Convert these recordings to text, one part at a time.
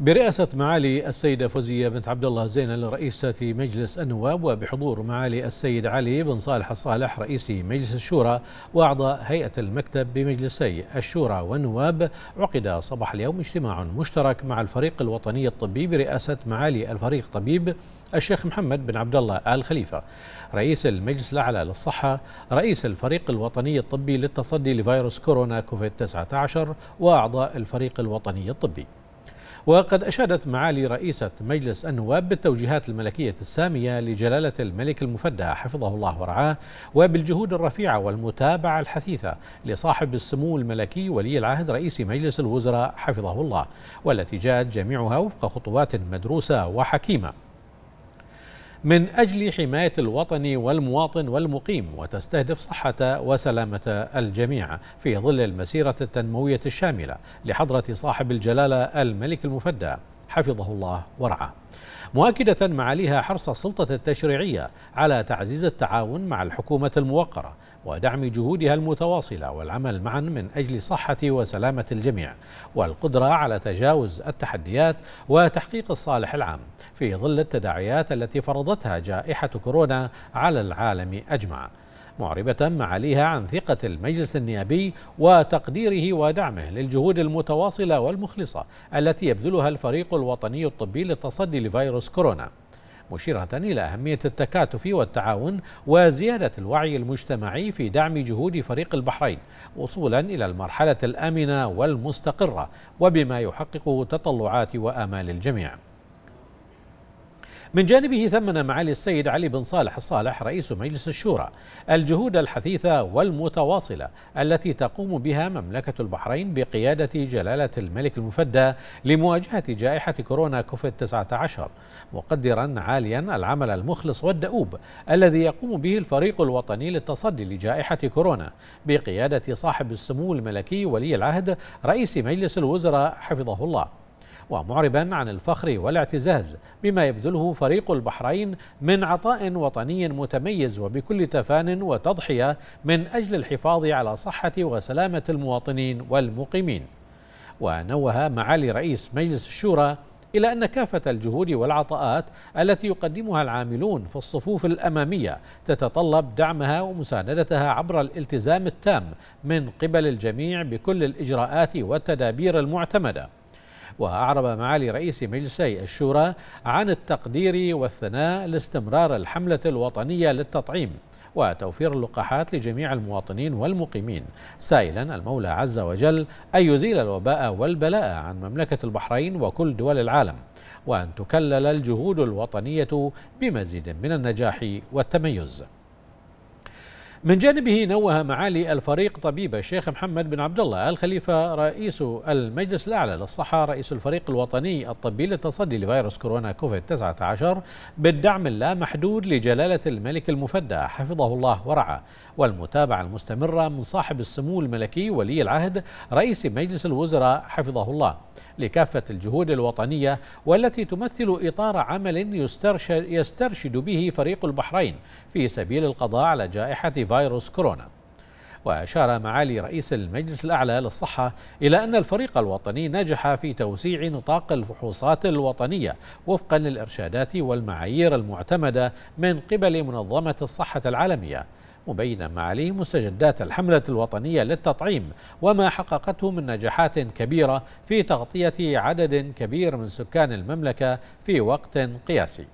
برئاسة معالي السيدة فوزية بنت عبد الله زينل رئيسة مجلس النواب وبحضور معالي السيد علي بن صالح الصالح رئيس مجلس الشورى وأعضاء هيئة المكتب بمجلسي الشورى والنواب عقد صباح اليوم اجتماع مشترك مع الفريق الوطني الطبي برئاسة معالي الفريق طبيب الشيخ محمد بن عبد الله آل خليفة رئيس المجلس الأعلى للصحة رئيس الفريق الوطني الطبي للتصدي لفيروس كورونا كوفيد 19 وأعضاء الفريق الوطني الطبي وقد أشادت معالي رئيسة مجلس النواب بالتوجيهات الملكية السامية لجلالة الملك المفدى حفظه الله ورعاه وبالجهود الرفيعة والمتابعة الحثيثة لصاحب السمو الملكي ولي العهد رئيس مجلس الوزراء حفظه الله والتي جاءت جميعها وفق خطوات مدروسة وحكيمة من أجل حماية الوطن والمواطن والمقيم وتستهدف صحة وسلامة الجميع في ظل المسيرة التنموية الشاملة لحضرة صاحب الجلالة الملك المفدى حفظه الله ورعاه مؤكدة معاليها حرص السلطة التشريعية على تعزيز التعاون مع الحكومة الموقرة ودعم جهودها المتواصلة والعمل معا من أجل صحة وسلامة الجميع والقدرة على تجاوز التحديات وتحقيق الصالح العام في ظل التداعيات التي فرضتها جائحة كورونا على العالم أجمع معربة معاليها عن ثقة المجلس النيابي وتقديره ودعمه للجهود المتواصلة والمخلصة التي يبذلها الفريق الوطني الطبي للتصدي لفيروس كورونا مشيرة إلى أهمية التكاتف والتعاون وزيادة الوعي المجتمعي في دعم جهود فريق البحرين وصولا إلى المرحلة الآمنة والمستقرة وبما يحقق تطلعات وآمال الجميع من جانبه ثمن معالي السيد علي بن صالح الصالح رئيس مجلس الشورى الجهود الحثيثة والمتواصلة التي تقوم بها مملكة البحرين بقيادة جلالة الملك المفدى لمواجهة جائحة كورونا كوفيد 19 مقدرا عاليا العمل المخلص والدؤوب الذي يقوم به الفريق الوطني للتصدي لجائحة كورونا بقيادة صاحب السمو الملكي ولي العهد رئيس مجلس الوزراء حفظه الله ومعربا عن الفخر والاعتزاز بما يبذله فريق البحرين من عطاء وطني متميز وبكل تفان وتضحية من أجل الحفاظ على صحة وسلامة المواطنين والمقيمين ونوه معالي رئيس مجلس الشورى إلى أن كافة الجهود والعطاءات التي يقدمها العاملون في الصفوف الأمامية تتطلب دعمها ومساندتها عبر الالتزام التام من قبل الجميع بكل الإجراءات والتدابير المعتمدة وأعرب معالي رئيس مجلسي الشورى عن التقدير والثناء لاستمرار الحملة الوطنية للتطعيم وتوفير اللقاحات لجميع المواطنين والمقيمين سائلا المولى عز وجل أن يزيل الوباء والبلاء عن مملكة البحرين وكل دول العالم وأن تكلل الجهود الوطنية بمزيد من النجاح والتميز من جانبه نوه معالي الفريق طبيب الشيخ محمد بن عبد الله الخليفة رئيس المجلس الأعلى للصحة رئيس الفريق الوطني الطبي للتصدي لفيروس كورونا كوفيد 19 بالدعم اللامحدود لجلالة الملك المفدى حفظه الله ورعاه والمتابعة المستمرة من صاحب السمو الملكي ولي العهد رئيس مجلس الوزراء حفظه الله لكافة الجهود الوطنية والتي تمثل إطار عمل يسترشد به فريق البحرين في سبيل القضاء على جائحة فيروس كورونا وأشار معالي رئيس المجلس الأعلى للصحة إلى أن الفريق الوطني نجح في توسيع نطاق الفحوصات الوطنية وفقا للإرشادات والمعايير المعتمدة من قبل منظمة الصحة العالمية مبينا معاليه مستجدات الحملة الوطنية للتطعيم وما حققته من نجاحات كبيرة في تغطية عدد كبير من سكان المملكة في وقت قياسي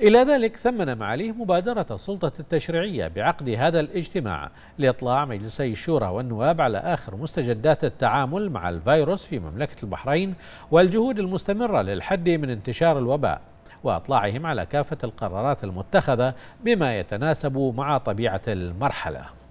إلى ذلك ثمن معاليه مبادرة السلطة التشريعية بعقد هذا الاجتماع لإطلاع مجلسي الشورى والنواب على آخر مستجدات التعامل مع الفيروس في مملكة البحرين والجهود المستمرة للحد من انتشار الوباء واطلاعهم على كافه القرارات المتخذه بما يتناسب مع طبيعه المرحله